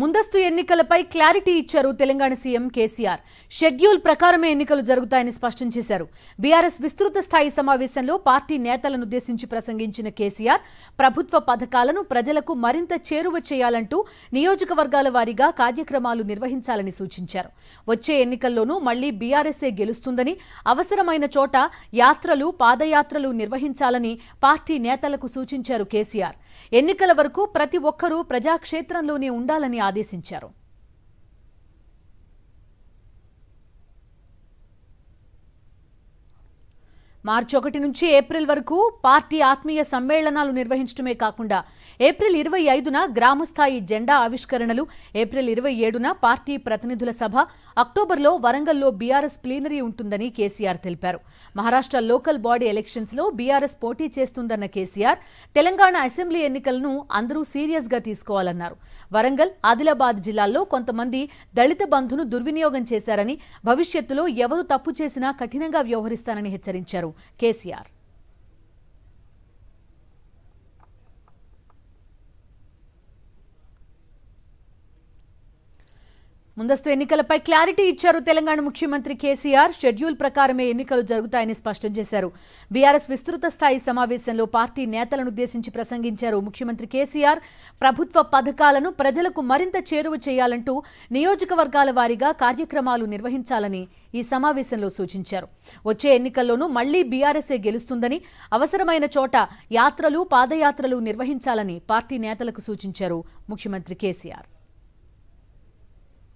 ముందస్తు ఎన్నికలపై క్లారిటీ ఇచ్చారు తెలంగాణ సీఎం కేసీఆర్ షెడ్యూల్ ప్రకారమే ఎన్నికలు జరుగుతాయని స్పష్టం చేశారు బీఆర్ఎస్ విస్తృత స్థాయి సమావేశంలో పార్టీ నేతలను ఉద్దేశించి ప్రసంగించిన కేసీఆర్ ప్రభుత్వ పథకాలను ప్రజలకు మరింత చేరువ చేయాలంటూ నియోజకవర్గాల వారీగా కార్యక్రమాలు నిర్వహించాలని సూచించారు వచ్చే ఎన్నికల్లోనూ మళ్లీ బీఆర్ఎస్ఏ గెలుస్తుందని అవసరమైన చోట యాత్రలు పాదయాత్రలు నిర్వహించాలని పార్టీ నేతలకు సూచించారు కేసీఆర్ ఎన్నికల వరకు ప్రతి ఒక్కరూ ప్రజాక్షేత్రంలోనే ఉండాలని చేయాలని ఆదేశించారు మార్చి ఒకటి నుంచి ఏప్రిల్ వరకు పార్టీ ఆత్మీయ సమ్మేళనాలు నిర్వహించడమే కాకుండా ఏప్రిల్ ఇరవై ఐదున గ్రామస్థాయి జెండా ఆవిష్కరణలు ఏప్రిల్ ఇరవై ఏడున పార్టీ ప్రతినిధుల సభ అక్టోబర్లో వరంగల్లో బీఆర్ఎస్ ప్లీనరీ ఉంటుందని కేసీఆర్ తెలిపారు మహారాష్ట్ర లోకల్ బాడీ ఎలక్షన్స్ లో బీఆర్ఎస్ పోటీ చేస్తుందన్న కేసీఆర్ తెలంగాణ అసెంబ్లీ ఎన్నికలను అందరూ సీరియస్ గా తీసుకోవాలన్నారు వరంగల్ ఆదిలాబాద్ జిల్లాల్లో కొంతమంది దళిత బంధును దుర్వినియోగం చేశారని భవిష్యత్తులో ఎవరు తప్పు చేసినా కఠినంగా వ్యవహరిస్తానని హెచ్చరించారు KCR. ముందస్తు ఎన్నికలపై క్లారిటీ ఇచ్చారు తెలంగాణ ముఖ్యమంత్రి కేసీఆర్ షెడ్యూల్ ప్రకారమే ఎన్నికలు జరుగుతాయని స్పష్టం చేశారు బీఆర్ఎస్ విస్తృత స్థాయి సమావేశంలో పార్టీ నేతలను ఉద్దేశించి ప్రసంగించారు ముఖ్యమంత్రి కేసీఆర్ ప్రభుత్వ పథకాలను ప్రజలకు మరింత చేరువ చేయాలంటూ నియోజకవర్గాల వారీగా కార్యక్రమాలు నిర్వహించాలని ఈ సమావేశంలో సూచించారు వచ్చే ఎన్నికల్లోనూ మళ్లీ బీఆర్ఎస్ఏ గెలుస్తుందని అవసరమైన చోట యాత్రలు పాదయాత్రలు నిర్వహించాలని పార్టీ నేతలకు సూచించారు ముఖ్యమంత్రి కేసీఆర్